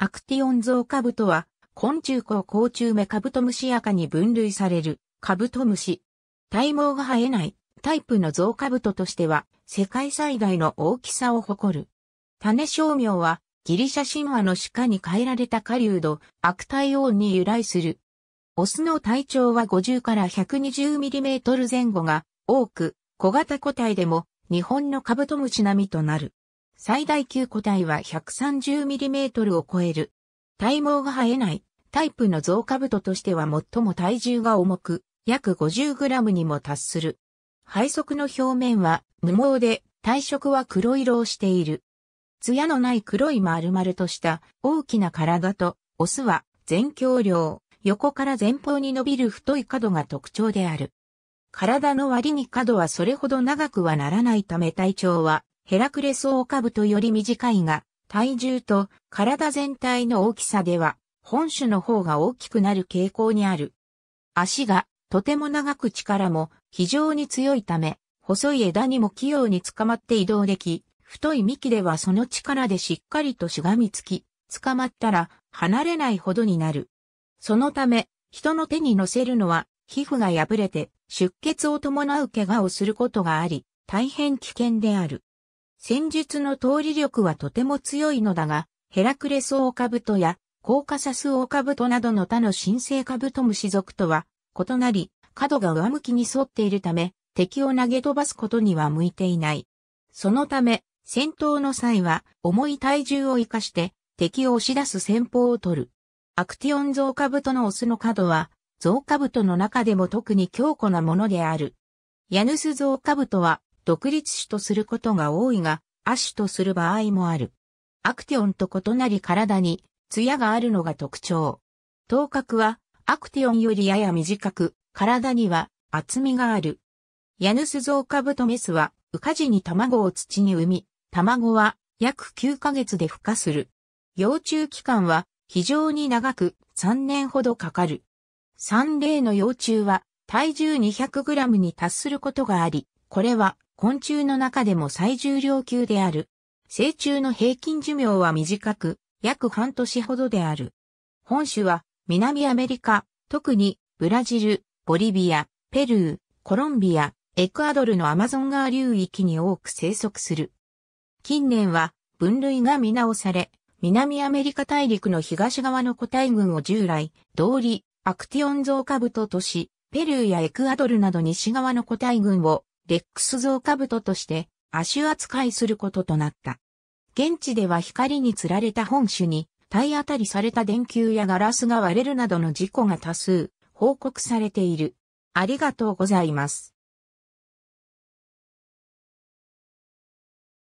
アクティオンゾウカブトは、昆虫孔甲虫目カブトムシカに分類されるカブトムシ。体毛が生えないタイプのゾウカブトとしては、世界最大の大きさを誇る。種商名は、ギリシャ神話の鹿に変えられた狩人、アクタイオンに由来する。オスの体長は50から 120mm 前後が多く、小型個体でも日本のカブトムシ並みとなる。最大級個体は 130mm を超える。体毛が生えないタイプの増加太としては最も体重が重く、約 50g にも達する。配側の表面は無毛で体色は黒色をしている。艶のない黒い丸々とした大きな体と、オスは全強量、横から前方に伸びる太い角が特徴である。体の割に角はそれほど長くはならないため体長はヘラクレスオオカブトより短いが、体重と体全体の大きさでは、本種の方が大きくなる傾向にある。足がとても長く力も非常に強いため、細い枝にも器用に捕まって移動でき、太い幹ではその力でしっかりとしがみつき、捕まったら離れないほどになる。そのため、人の手に乗せるのは、皮膚が破れて出血を伴う怪我をすることがあり、大変危険である。戦術の通り力はとても強いのだが、ヘラクレスオオカブトやコーカサスオオカブトなどの他の神聖カブトムシ属とは異なり、角が上向きに沿っているため、敵を投げ飛ばすことには向いていない。そのため、戦闘の際は重い体重を活かして敵を押し出す戦法を取る。アクティオンゾウカブトのオスの角は、ゾウカブトの中でも特に強固なものである。ヤヌスゾウカブトは独立種とすることが多いが、亜種とする場合もある。アクティオンと異なり体に、艶があるのが特徴。頭角は、アクティオンよりやや短く、体には厚みがある。ヤヌスゾウカブトメスは、羽化時に卵を土に産み、卵は約9ヶ月で孵化する。幼虫期間は非常に長く3年ほどかかる。3例の幼虫は体重 200g に達することがあり、これは昆虫の中でも最重量級である。成虫の平均寿命は短く、約半年ほどである。本種は南アメリカ、特にブラジル、ボリビア、ペルー、コロンビア、エクアドルのアマゾン川流域に多く生息する。近年は分類が見直され、南アメリカ大陸の東側の個体群を従来、通り、アクティオンゾウカブトとし、ペルーやエクアドルなど西側の個体群をレックス像兜として、足扱いすることとなった。現地では光に釣られた本種に、体当たりされた電球やガラスが割れるなどの事故が多数報告されている。ありがとうございます。